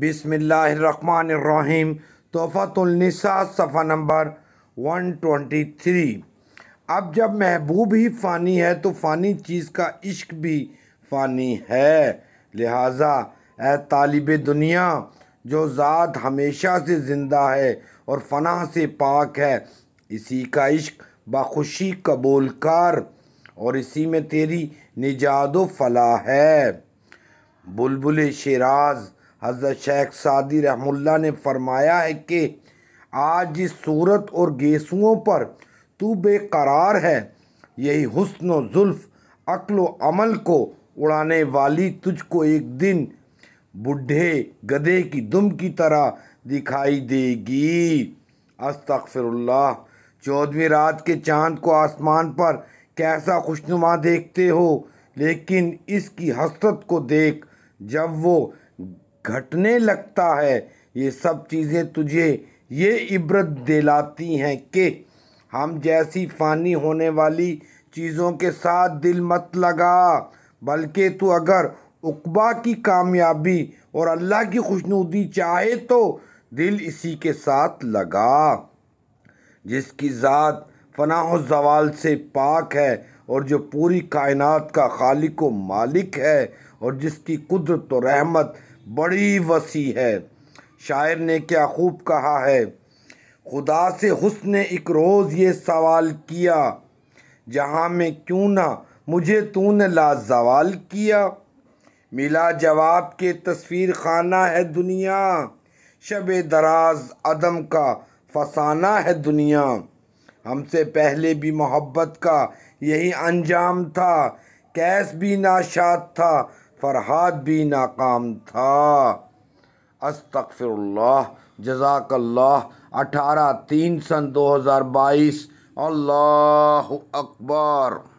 बिसमीम तोहफ़तुलनसा सफ़ा नंबर 123 अब जब महबूब ही फ़ानी है तो फ़ानी चीज़ का इश्क भी फ़ानी है लिहाजा ए तालिब दुनिया जो ज़ात हमेशा से ज़िंदा है और फना से पाक है इसी का इश्क बाखुशी कबूल कर और इसी में तेरी निजाद फला है बुलबुल शराज़ हज़रत शेख सादी रहमुल्ला ने फरमाया है कि आज इस सूरत और गेसुओं पर तू बेकरार है यही हसन जुल्फ़ अक्ल अमल को उड़ाने वाली तुझको एक दिन बूढ़े गधे की दुम की तरह दिखाई देगी अस्तफ़िरल्ला चौदहवीं रात के चांद को आसमान पर कैसा खुशनुमा देखते हो लेकिन इसकी हसरत को देख जब वो घटने लगता है ये सब चीज़ें तुझे ये इब्रत दिलाती हैं कि हम जैसी फ़ानी होने वाली चीज़ों के साथ दिल मत लगा बल्कि तू अगर उकबा की कामयाबी और अल्लाह की खुशनुदी चाहे तो दिल इसी के साथ लगा जिसकी ज़ात फनाह जवाल से पाक है और जो पूरी कायनात का खालिक व मालिक है और जिसकी कुदरत और रहमत बड़ी वसी है शायर ने क्या खूब कहा है खुदा से हुस्न एक रोज़ ये सवाल किया जहाँ में क्यों ना मुझे तूने लाजवाल किया मिला जवाब के तस्वीर खाना है दुनिया शब दराज अदम का फसाना है दुनिया हमसे पहले भी मोहब्बत का यही अंजाम था कैस भी नाशाद था फरहाद भी नाकाम था अस्तफ़िरल्ला जजाकल्ला अठारह तीन सन दो हज़ार बाईस अल्लाह अकबर